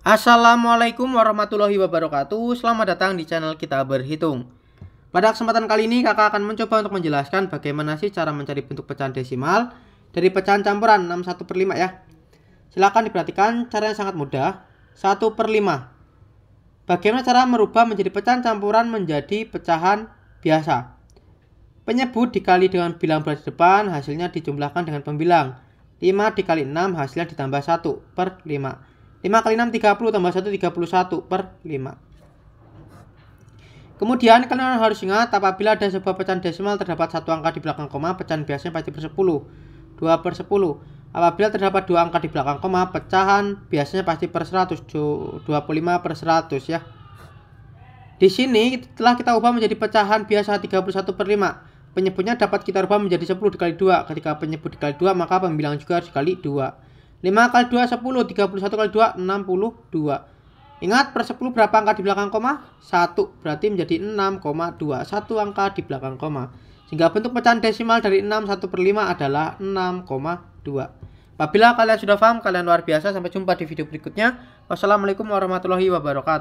Assalamualaikum warahmatullahi wabarakatuh Selamat datang di channel kita berhitung Pada kesempatan kali ini kakak akan mencoba untuk menjelaskan bagaimana sih cara mencari bentuk pecahan desimal Dari pecahan campuran 61 per 5 ya Silahkan diperhatikan caranya sangat mudah 1 per 5 Bagaimana cara merubah menjadi pecahan campuran menjadi pecahan biasa Penyebut dikali dengan bilang berada di depan hasilnya dijumlahkan dengan pembilang 5 dikali 6 hasilnya ditambah 1 per 5 5 kali 6 30 tambah 1 31 per 5. Kemudian kalian harus ingat apabila ada sebuah pecahan desimal terdapat satu angka di belakang koma, pecahan biasanya pasti per 10. 2 per 10. Apabila terdapat dua angka di belakang koma, pecahan biasanya pasti per 100. 25 per 100 ya. Di sini telah kita ubah menjadi pecahan biasa 31 per 5. Penyebutnya dapat kita ubah menjadi 10 dikali 2. Ketika penyebut dikali 2, maka pembilang juga harus dikali 2. 5 kali 2 10, 31 kali 2 62. Ingat per 10 berapa angka di belakang koma? 1, berarti menjadi 6,2. Satu angka di belakang koma. Sehingga bentuk pecahan desimal dari 6 1 per 5 adalah 6,2. Apabila kalian sudah paham, kalian luar biasa. Sampai jumpa di video berikutnya. Wassalamualaikum warahmatullahi wabarakatuh.